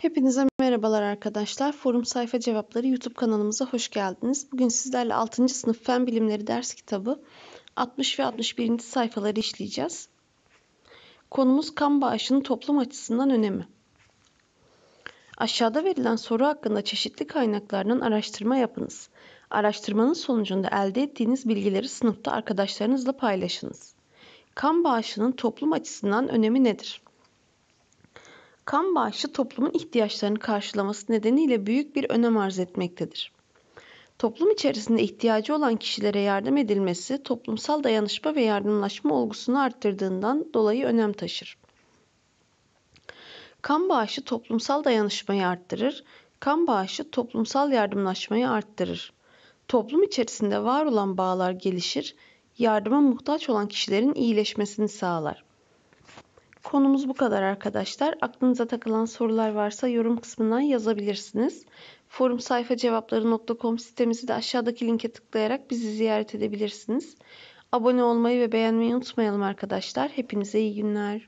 Hepinize merhabalar arkadaşlar. Forum Sayfa Cevapları YouTube kanalımıza hoş geldiniz. Bugün sizlerle 6. sınıf Fen Bilimleri ders kitabı 60 ve 61. sayfaları işleyeceğiz. Konumuz kan bağışının toplum açısından önemi. Aşağıda verilen soru hakkında çeşitli kaynaklardan araştırma yapınız. Araştırmanın sonucunda elde ettiğiniz bilgileri sınıfta arkadaşlarınızla paylaşınız. Kan bağışının toplum açısından önemi nedir? kan bağışı toplumun ihtiyaçlarını karşılaması nedeniyle büyük bir önem arz etmektedir. Toplum içerisinde ihtiyacı olan kişilere yardım edilmesi toplumsal dayanışma ve yardımlaşma olgusunu arttırdığından dolayı önem taşır. Kan bağışı toplumsal dayanışmayı arttırır, kan bağışı toplumsal yardımlaşmayı arttırır. Toplum içerisinde var olan bağlar gelişir, yardıma muhtaç olan kişilerin iyileşmesini sağlar. Konumuz bu kadar arkadaşlar. Aklınıza takılan sorular varsa yorum kısmından yazabilirsiniz. Forum sayfa cevapları.com sitemizi de aşağıdaki linke tıklayarak bizi ziyaret edebilirsiniz. Abone olmayı ve beğenmeyi unutmayalım arkadaşlar. Hepinize iyi günler.